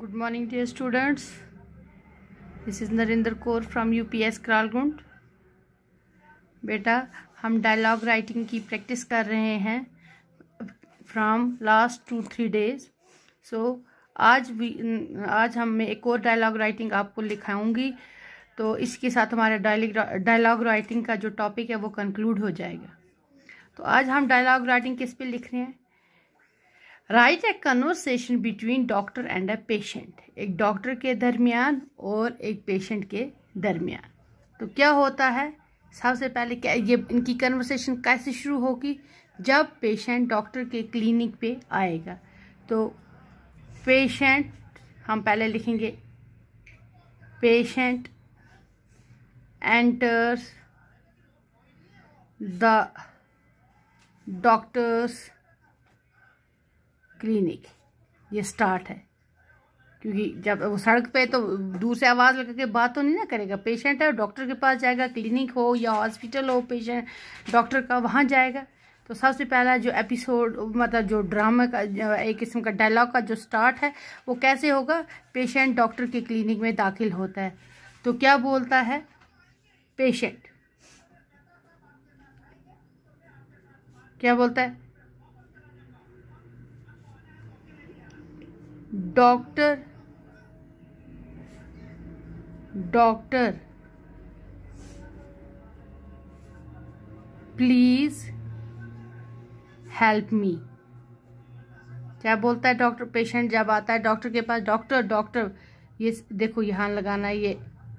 Good Good students this is Narinder Kaur Narinder U P S Kralgund. बेटा हम dialogue writing की practice कर रहे हैं from last two three days so आज भी आज हम मैं एक और डायलॉग राइटिंग आपको लिखाऊंगी तो इसके साथ हमारा डायलॉग राइटिंग का जो टॉपिक है वो कंक्लूड हो जाएगा तो आज हम डायलॉग राइटिंग किस पे लिख रहे हैं write a conversation between doctor and a patient एक डॉक्टर के दरमियान और एक पेशेंट के दरमियान तो क्या होता है सबसे पहले क्या ये इनकी कन्वर्सेशन कैसे शुरू होगी जब पेशेंट डॉक्टर के क्लिनिक पे आएगा तो पेशेंट हम पहले लिखेंगे patient enters the doctor's clinic ये स्टार्ट है क्योंकि जब वो सड़क पे तो दूर से आवाज़ लगा के बात तो नहीं ना करेगा पेशेंट है डॉक्टर के पास जाएगा क्लिनिक हो या हॉस्पिटल हो पेशेंट डॉक्टर का वहाँ जाएगा तो सबसे पहला जो एपिसोड मतलब जो ड्रामा का जो एक किस्म का डायलॉग का जो स्टार्ट है वो कैसे होगा पेशेंट डॉक्टर के क्लिनिक में दाखिल होता है तो क्या बोलता है पेशेंट क्या बोलता है doctor doctor please help me क्या बोलता है डॉक्टर पेशेंट जब आता है डॉक्टर के पास डॉक्टर डॉक्टर ये देखो यहाँ लगाना है ये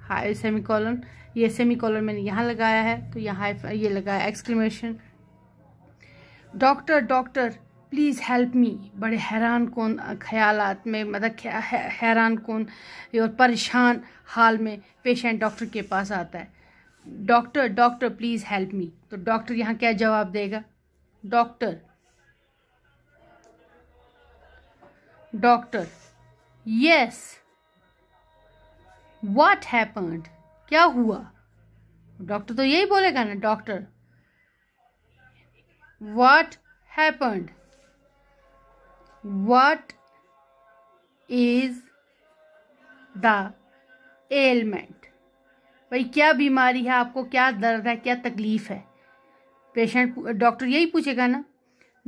हाई सेमी कॉलन ये सेमी कॉलन मैंने यहाँ लगाया है तो यहाँ ये लगाया exclamation doctor doctor please help me बड़े हैरान कौन ख्याल में मतलब हैरान कौन और परेशान हाल में पेशेंट डॉक्टर के पास आता है doctor doctor please help me तो डॉक्टर यहाँ क्या जवाब देगा doctor doctor yes what happened क्या हुआ डॉक्टर तो यही बोलेगा ना doctor what happened what is the ailment भाई क्या बीमारी है आपको क्या दर्द है क्या तकलीफ है पेशेंट डॉक्टर यही पूछेगा ना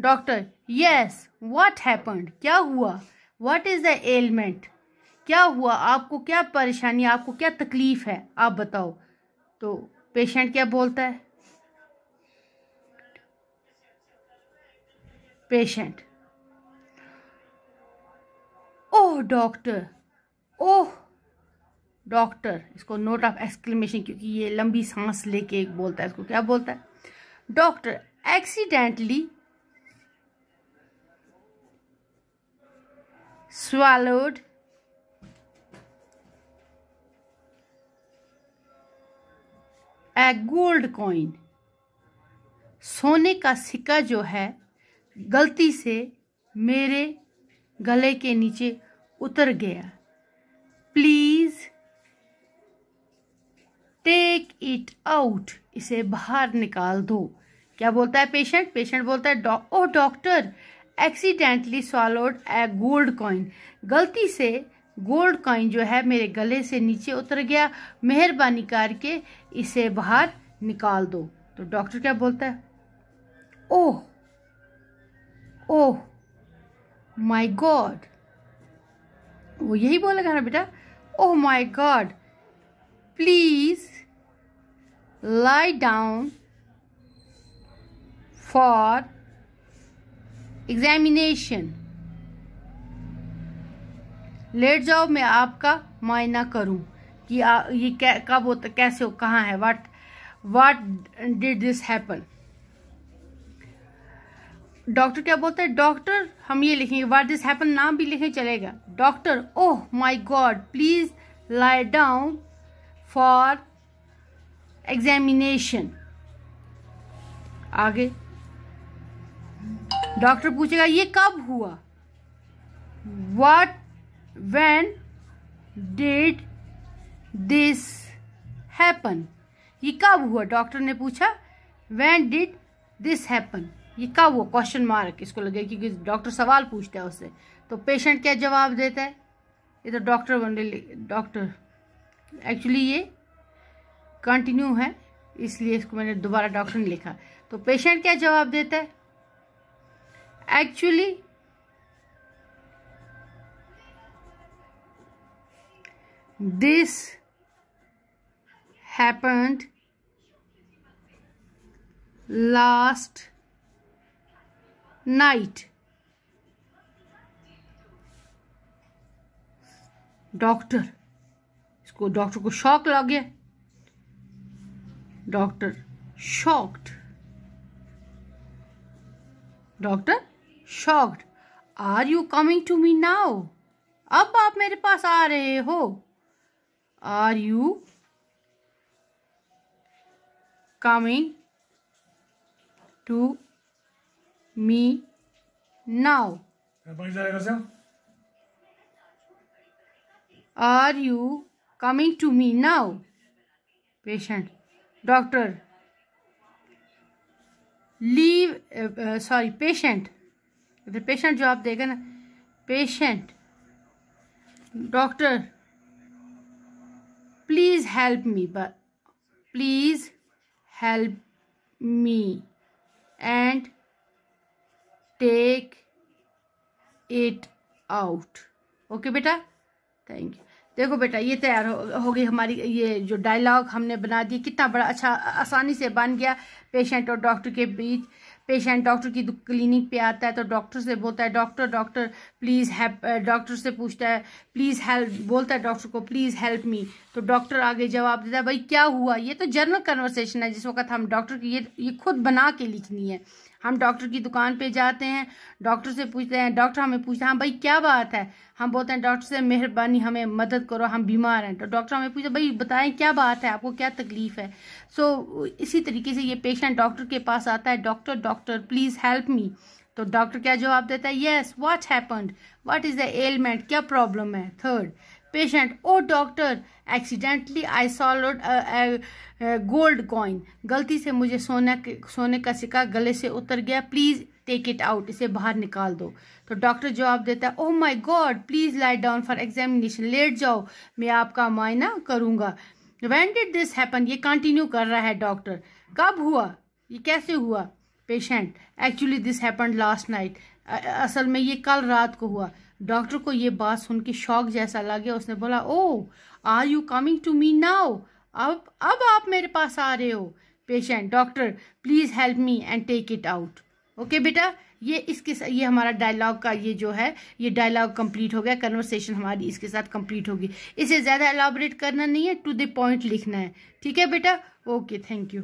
डॉक्टर यस व्हाट हैपन्ड क्या हुआ व्हाट इज़ द एलमेंट क्या हुआ आपको क्या परेशानी आपको क्या तकलीफ़ है आप बताओ तो पेशेंट क्या बोलता है patient oh doctor oh doctor इसको नोट ऑफ एक्सक्लेमेशन क्योंकि ये लंबी सांस लेके एक बोलता है इसको क्या बोलता है doctor accidentally swallowed a gold coin सोने का सिक्का जो है गलती से मेरे गले के नीचे उतर गया प्लीज टेक इट आउट इसे बाहर निकाल दो क्या बोलता है पेशेंट पेशेंट बोलता है डॉ oh doctor accidentally swallowed a gold coin गलती से गोल्ड कॉइन जो है मेरे गले से नीचे उतर गया मेहरबानी करके इसे बाहर निकाल दो तो डॉक्टर क्या बोलता है ओह ओह माई गॉड वो यही बोलेगा ना बेटा oh my God please lie down for examination लेट जाओ मैं आपका मायना करूं कि आ, ये कब होता कैसे हो कहाँ है what what did this happen doctor क्या बोलता है डॉक्टर हम ये लिखेंगे वाट दिस हैपन नाम भी लिखे चलेगा doctor oh my God please lie down for examination आगे डॉक्टर पूछेगा ये कब हुआ what when did this happen ये कब हुआ डॉक्टर ने पूछा वैन डिड दिस हैपन ये कब वो क्वेश्चन मार्क इसको लगे क्योंकि डॉक्टर सवाल पूछता है उससे तो पेशेंट क्या जवाब देता है ये तो डॉक्टर बनने डॉक्टर एक्चुअली ये कंटिन्यू है इसलिए इसको मैंने दोबारा डॉक्टर ने लिखा तो पेशेंट क्या जवाब देता है actually this happened last night doctor इसको डॉक्टर को शॉक लग गया doctor shocked doctor shocked are you coming to me now अब आप मेरे पास आ रहे हो are you coming to me now. Are you coming to me now? Patient. Doctor. Leave. Uh, sorry, patient. अगर पेशेंट जो आप देगा ना patient doctor please help me please help me and take it out okay बेटा thank you देखो बेटा ये तैयार हो, हो गई हमारी ये जो डायलॉग हमने बना दी कितना बड़ा अच्छा आसानी से बन गया पेशेंट और डॉक्टर के बीच पेशेंट डॉक्टर की क्लिनिक पे आता है तो डॉक्टर से बोलता है doctor doctor please help doctor से पूछता है प्लीज़ हेल्प बोलता है डॉक्टर को प्लीज़ हेल्प मी तो डॉक्टर आगे जवाब देता है भाई क्या हुआ ये तो जर्नल कन्वर्सेशन है जिस वक्त हम डॉक्टर की ये ये खुद बना के लिखनी है हम डॉक्टर की दुकान पे जाते हैं डॉक्टर से पूछते हैं डॉक्टर हमें पूछते हैं हाँ भाई क्या बात है हम बोलते हैं डॉक्टर से मेहरबानी हमें मदद करो हम बीमार हैं तो डॉक्टर हमें पूछते भाई बताएं क्या बात है आपको क्या तकलीफ है सो so, इसी तरीके से ये पेशेंट डॉक्टर के पास आता है doctor doctor please help me तो डॉक्टर क्या जवाब देता है yes what happened what is the ailment क्या प्रॉब्लम है third patient oh doctor accidentally I swallowed gold coin गलती से मुझे के सोने का सिक्का गले से उतर गया प्लीज़ टेक इट आउट इसे बाहर निकाल दो तो डॉक्टर जवाब देता है oh my God please lie down for examination लेट जाओ मैं आपका मायना करूँगा वैन डिड दिस हैपन ये कंटिन्यू कर रहा है डॉक्टर कब हुआ ये कैसे हुआ patient actually this happen last night असल में ये कल रात को हुआ डॉक्टर को ये बात सुन के शौक जैसा लग गया उसने बोला oh are you coming to me now अब अब आप मेरे पास आ रहे हो patient doctor please help me and take it out okay बेटा ये इसके ये हमारा डायलॉग का ये जो है ये डायलॉग कंप्लीट हो गया कन्वर्सेशन हमारी इसके साथ कंप्लीट होगी इसे ज़्यादा एलाबरेट करना नहीं है टू द पॉइंट लिखना है ठीक है बेटा ओके थैंक यू